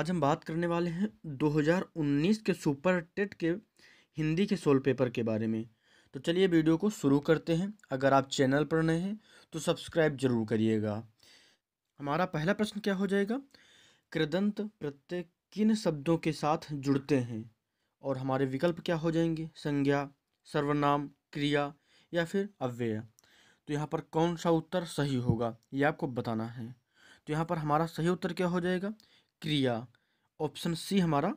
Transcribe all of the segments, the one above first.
आज हम बात करने वाले हैं 2019 के सुपर टेट के हिंदी के सोल पेपर के बारे में तो चलिए वीडियो को शुरू करते हैं अगर आप चैनल पर नए हैं तो सब्सक्राइब जरूर करिएगा हमारा पहला प्रश्न क्या हो जाएगा कृदंत प्रत्यय किन शब्दों के साथ जुड़ते हैं और हमारे विकल्प क्या हो जाएंगे संज्ञा सर्वनाम क्रिया या फिर अव्यय तो यहाँ पर कौन सा उत्तर सही होगा ये आपको बताना है तो यहाँ पर हमारा सही उत्तर क्या हो जाएगा क्रिया ऑप्शन सी हमारा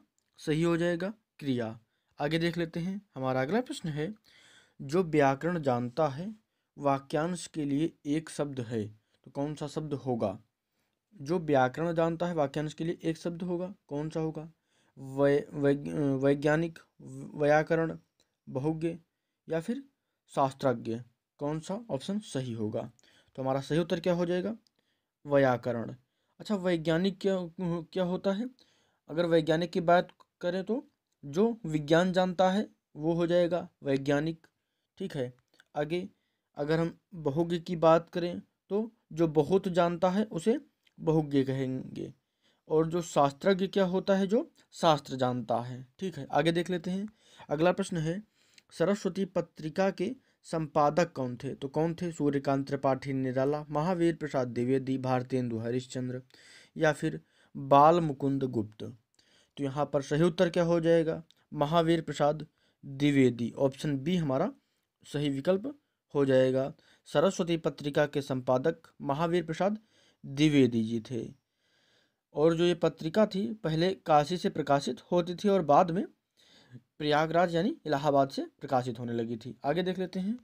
सही हो जाएगा क्रिया आगे देख लेते हैं हमारा अगला प्रश्न है जो व्याकरण जानता है वाक्यांश के लिए एक शब्द है तो कौन सा शब्द होगा जो व्याकरण जानता है वाक्यांश के लिए एक शब्द होगा कौन सा होगा वै वैज्ञानिक व्याकरण बहुज्ञ या फिर शास्त्राज्ञ कौन सा ऑप्शन सही होगा तो हमारा सही उत्तर क्या हो जाएगा व्याकरण अच्छा वैज्ञानिक क्या क्या होता है अगर वैज्ञानिक की बात करें तो जो विज्ञान जानता है वो हो जाएगा वैज्ञानिक ठीक है आगे अगर हम बहुज्ञ की बात करें तो जो बहुत जानता है उसे बहुज्ञ कहेंगे और जो शास्त्रज्ञ क्या होता है जो शास्त्र जानता है ठीक है आगे देख लेते हैं अगला प्रश्न है सरस्वती पत्रिका के संपादक कौन थे तो कौन थे सूर्यकांत त्रिपाठी निराला महावीर प्रसाद द्विवेदी भारतेंदु हरिश्चंद्र या फिर बाल मुकुंद गुप्त तो यहाँ पर सही उत्तर क्या हो जाएगा महावीर प्रसाद द्विवेदी ऑप्शन बी हमारा सही विकल्प हो जाएगा सरस्वती पत्रिका के संपादक महावीर प्रसाद द्विवेदी जी थे और जो ये पत्रिका थी पहले काशी से प्रकाशित होती थी और बाद में प्रयागराज यानी इलाहाबाद से प्रकाशित होने लगी थी आगे देख लेते हैं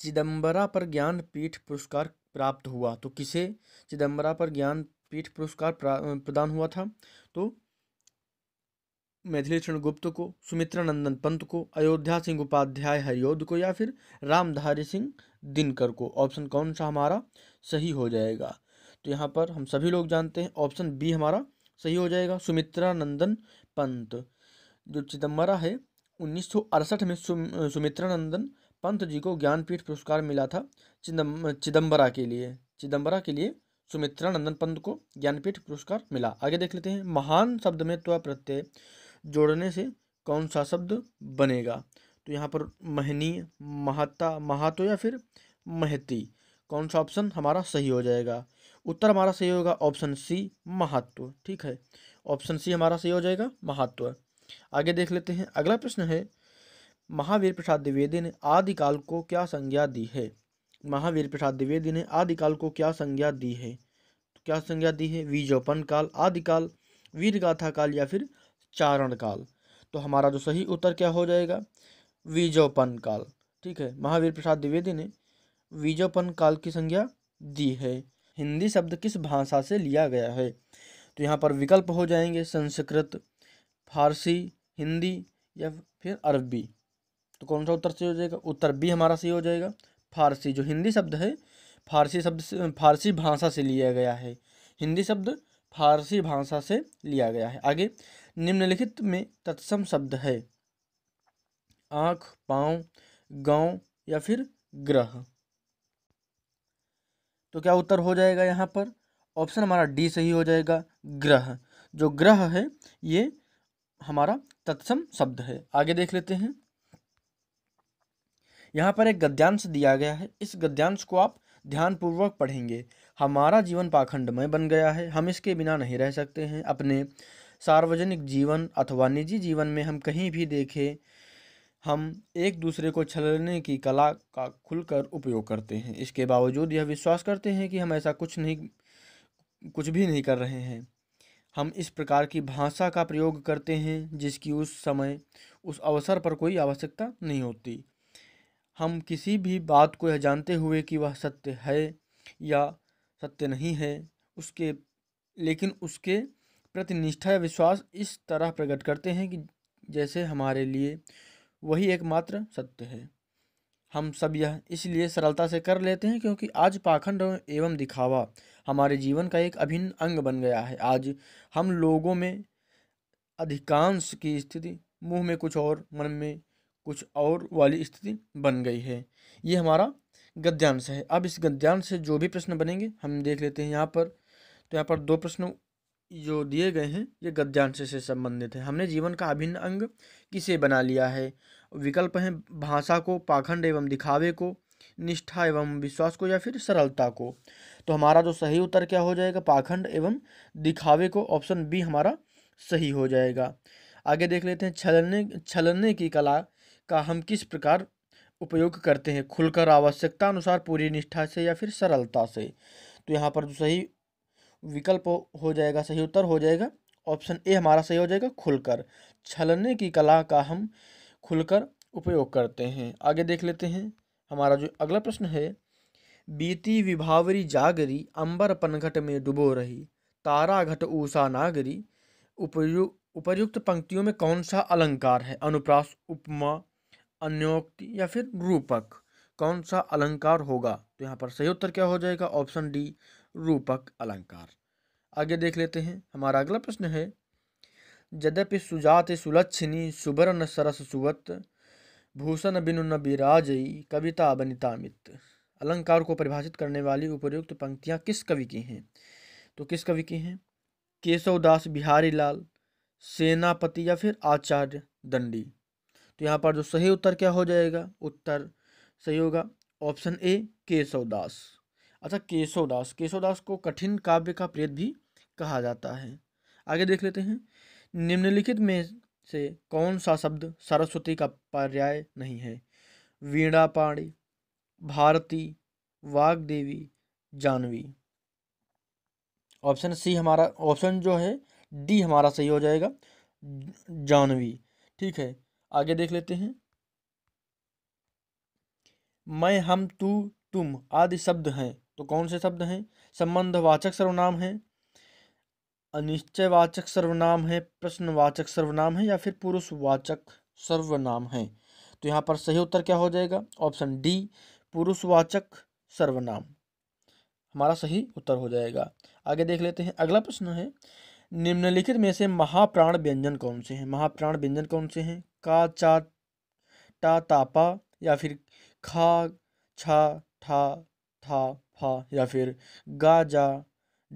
चिदम्बरा पर ज्ञान पीठ पुरस्कार प्राप्त हुआ तो किसे चिदम्बरा पर ज्ञान पीठ पुरस्कार प्रदान हुआ था तो मैथिली चरण गुप्त को सुमित्रा नंदन पंत को अयोध्या सिंह उपाध्याय हरियोध को या फिर रामधारी सिंह दिनकर को ऑप्शन कौन सा हमारा सही हो जाएगा तो यहाँ पर हम सभी लोग जानते हैं ऑप्शन बी हमारा सही हो जाएगा सुमित्रा नंदन पंत जो चिदम्बरा है उन्नीस में सुम, सुमित्रा नंदन पंत जी को ज्ञानपीठ पुरस्कार मिला था चिदम चिदम्बरा के लिए चिदम्बरा के लिए सुमित्रा नंदन पंत को ज्ञानपीठ पुरस्कार मिला आगे देख लेते हैं महान शब्द में त्व प्रत्यय जोड़ने से कौन सा शब्द बनेगा तो यहाँ पर महनी महत्ता महातो या फिर महती कौन सा ऑप्शन हमारा सही हो जाएगा उत्तर हमारा सही होगा ऑप्शन सी महात्व ठीक है ऑप्शन सी हमारा सही हो जाएगा महात्व आगे देख लेते हैं अगला प्रश्न है महावीर प्रसाद द्विवेदी ने आदिकाल को क्या संज्ञा दी है महावीर प्रसाद द्विवेदी ने आदिकाल को क्या संज्ञा दी है तो क्या संज्ञा दी है बीजोपन काल आदिकाल वीरगाथा काल या फिर चारण काल तो हमारा जो सही उत्तर क्या हो जाएगा बीजोपन काल ठीक है महावीर प्रसाद द्विवेदी ने बीजोपन काल की संज्ञा दी है हिंदी शब्द किस भाषा से लिया गया है तो यहाँ पर विकल्प हो जाएंगे संस्कृत फारसी हिंदी या फिर अरबी तो कौन सा उत्तर सही हो जाएगा उत्तर बी हमारा सही हो जाएगा फारसी जो हिंदी शब्द है फारसी शब्द से फारसी भाषा से लिया गया है हिंदी शब्द फारसी भाषा से लिया गया है आगे निम्नलिखित में तत्सम शब्द है आँख पाँव गाँव या फिर ग्रह तो क्या उत्तर हो जाएगा यहाँ पर ऑप्शन हमारा डी सही हो जाएगा ग्रह जो ग्रह है ये हमारा तत्सम शब्द है आगे देख लेते हैं यहाँ पर एक गद्यांश दिया गया है इस गद्यांश को आप ध्यानपूर्वक पढ़ेंगे हमारा जीवन पाखंडमय बन गया है हम इसके बिना नहीं रह सकते हैं अपने सार्वजनिक जीवन अथवा निजी जीवन में हम कहीं भी देखें हम एक दूसरे को छलने की कला का खुलकर उपयोग करते हैं इसके बावजूद यह विश्वास करते हैं कि हम ऐसा कुछ नहीं कुछ भी नहीं कर रहे हैं हम इस प्रकार की भाषा का प्रयोग करते हैं जिसकी उस समय उस अवसर पर कोई आवश्यकता नहीं होती हम किसी भी बात को यह जानते हुए कि वह सत्य है या सत्य नहीं है उसके लेकिन उसके प्रति निष्ठा या विश्वास इस तरह प्रकट करते हैं कि जैसे हमारे लिए वही एकमात्र सत्य है हम सब यह इसलिए सरलता से कर लेते हैं क्योंकि आज पाखंड एवं दिखावा हमारे जीवन का एक अभिन्न अंग बन गया है आज हम लोगों में अधिकांश की स्थिति मुंह में कुछ और मन में कुछ और वाली स्थिति बन गई है ये हमारा गद्यांश है अब इस गद्यांश से जो भी प्रश्न बनेंगे हम देख लेते हैं यहाँ पर तो यहाँ पर दो प्रश्न जो दिए गए हैं ये गद्यांश से संबंधित है हमने जीवन का अभिन्न अंग किसे बना लिया है विकल्प हैं भाषा को पाखंड एवं दिखावे को निष्ठा एवं विश्वास को या फिर सरलता को तो हमारा जो सही उत्तर क्या हो जाएगा पाखंड एवं दिखावे को ऑप्शन बी हमारा सही हो जाएगा आगे देख लेते हैं छलने छलने की कला का हम किस प्रकार उपयोग करते हैं खुलकर आवश्यकता अनुसार पूरी निष्ठा से या फिर सरलता से तो यहाँ पर जो सही विकल्प हो जाएगा सही उत्तर हो जाएगा ऑप्शन ए हमारा सही हो जाएगा खुलकर छलने की कला का हम खुलकर उपयोग करते हैं आगे देख लेते हैं हमारा जो अगला प्रश्न है बीती विभावरी जागरी अंबर पनघट में डुबो रही तारा घट ऊषा नागरी उपयु उपयुक्त पंक्तियों में कौन सा अलंकार है अनुप्रास उपमा अन्योक्ति या फिर रूपक कौन सा अलंकार होगा तो यहाँ पर सही उत्तर क्या हो जाएगा ऑप्शन डी रूपक अलंकार आगे देख लेते हैं हमारा अगला प्रश्न है यद्यपि सुजात सुलक्षिणी सुवर्ण सरस सुवत भूषण बिनु न कविता अबनितामित अलंकार को परिभाषित करने वाली उपयुक्त पंक्तियाँ किस कवि की हैं तो किस कवि की हैं केशवदास बिहारी लाल सेनापति या फिर आचार्य दंडी तो यहाँ पर जो सही उत्तर क्या हो जाएगा उत्तर सही होगा ऑप्शन ए केशवदास अच्छा केशवदास केशवदास को कठिन काव्य का प्रेत भी कहा जाता है आगे देख लेते हैं निम्नलिखित में से कौन सा शब्द सरस्वती का पर्याय नहीं है Veenapani Bharati Vagdevi Jahnavi option C हमारा ऑप्शन जो है डी हमारा सही हो जाएगा जानवी ठीक है आगे देख लेते हैं मैं हम तू तुम आदि शब्द हैं तो कौन से शब्द हैं संबंधवाचक सर्वनाम है अनिश्चयवाचक सर्वनाम है प्रश्नवाचक सर्वनाम है या फिर पुरुषवाचक सर्वनाम है तो यहाँ पर सही उत्तर क्या हो जाएगा ऑप्शन डी पुरुषवाचक सर्वनाम हमारा सही उत्तर हो जाएगा आगे देख लेते हैं अगला प्रश्न है निम्नलिखित में से महाप्राण व्यंजन कौन से हैं महाप्राण व्यंजन कौन से हैं का चा टा तापा या फिर खा छा ठा था हा या फिर गा जा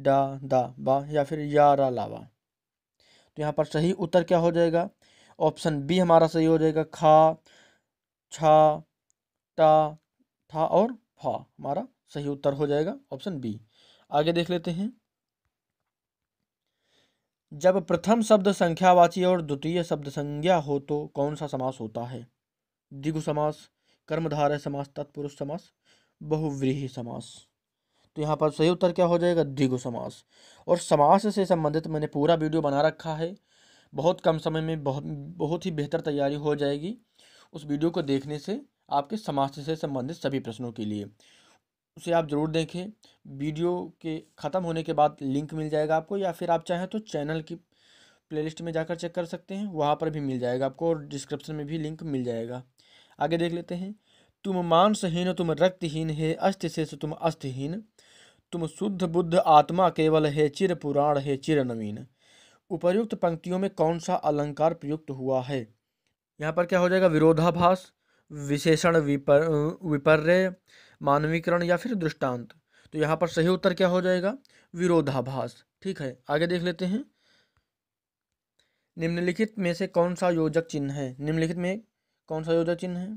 डा दा बा या फिर या रा लावा तो यहाँ पर सही उत्तर क्या हो जाएगा ऑप्शन बी हमारा सही हो जाएगा खा छा टा था और फा हमारा सही उत्तर हो जाएगा ऑप्शन बी आगे देख लेते हैं जब प्रथम शब्द संख्यावाची और द्वितीय शब्द संज्ञा हो तो कौन सा समास होता है दिगु समास कर्मधारय समास तत्पुरुष समास बहुव्रीही समास तो यहाँ पर सही उत्तर क्या हो जाएगा द्विगु समास और समास से संबंधित मैंने पूरा वीडियो बना रखा है बहुत कम समय में बहुत बहुत ही बेहतर तैयारी हो जाएगी उस वीडियो को देखने से आपके समास से संबंधित सभी प्रश्नों के लिए उसे आप ज़रूर देखें वीडियो के ख़त्म होने के बाद लिंक मिल जाएगा आपको या फिर आप चाहें तो चैनल की प्लेलिस्ट में जाकर चेक कर सकते हैं वहाँ पर भी मिल जाएगा आपको और डिस्क्रिप्शन में भी लिंक मिल जाएगा आगे देख लेते हैं तुम मांसहीन तुम रक्तहीन हे अस्थ शेष तुम अस्थहीन तुम शुद्ध बुद्ध आत्मा केवल हे चिर पुराण हे चिर नवीन उपर्युक्त पंक्तियों में कौन सा अलंकार प्रयुक्त हुआ है यहाँ पर क्या हो जाएगा विरोधाभास विशेषण विपर विपर्य मानवीकरण या फिर दृष्टांत तो यहाँ पर सही उत्तर क्या हो जाएगा विरोधाभास ठीक है आगे देख लेते हैं निम्नलिखित में से कौन सा योजक चिन्ह है निम्नलिखित में कौन सा योजक चिन्ह है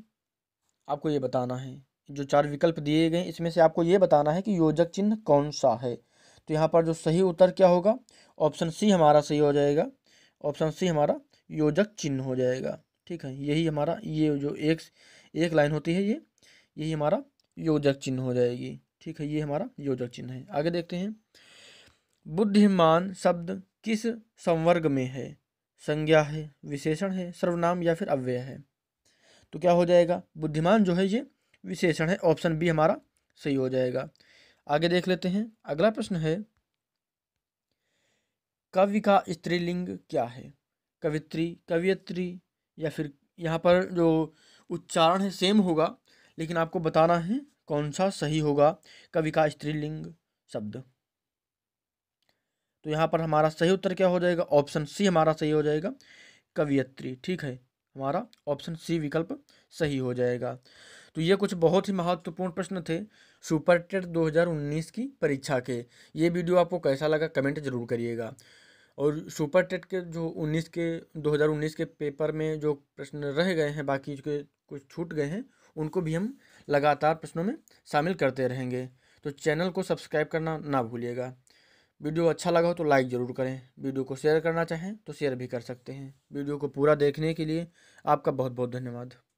आपको ये बताना है जो चार विकल्प दिए गए इसमें से आपको ये बताना है कि योजक चिन्ह कौन सा है तो यहाँ पर जो सही उत्तर क्या होगा ऑप्शन सी हमारा सही हो जाएगा ऑप्शन सी हमारा योजक चिन्ह हो जाएगा ठीक है यही हमारा ये जो एक एक लाइन होती है ये यही हमारा योजक चिन्ह हो जाएगी ठीक है ये हमारा योजक चिन्ह है आगे देखते हैं बुद्धिमान शब्द किस संवर्ग में है संज्ञा है विशेषण है सर्वनाम या फिर अव्यय है तो क्या हो जाएगा बुद्धिमान जो है ये विशेषण है ऑप्शन बी हमारा सही हो जाएगा आगे देख लेते हैं अगला प्रश्न है कवि का स्त्रीलिंग क्या है कवित्री कवियत्री या फिर यहाँ पर जो उच्चारण है सेम होगा लेकिन आपको बताना है कौन सा सही होगा कवि का स्त्रीलिंग शब्द तो यहाँ पर हमारा सही उत्तर क्या हो जाएगा ऑप्शन सी हमारा सही हो जाएगा कवियत्री ठीक है हमारा ऑप्शन सी विकल्प सही हो जाएगा तो ये कुछ बहुत ही महत्वपूर्ण प्रश्न थे सुपर टेट 2019 की परीक्षा के ये वीडियो आपको कैसा लगा कमेंट जरूर करिएगा और सुपर टेट के जो 19 के 2019 के पेपर में जो प्रश्न रह गए हैं बाकी के कुछ छूट गए हैं उनको भी हम लगातार प्रश्नों में शामिल करते रहेंगे तो चैनल को सब्सक्राइब करना ना भूलिएगा वीडियो अच्छा लगा हो तो लाइक ज़रूर करें वीडियो को शेयर करना चाहें तो शेयर भी कर सकते हैं वीडियो को पूरा देखने के लिए आपका बहुत बहुत धन्यवाद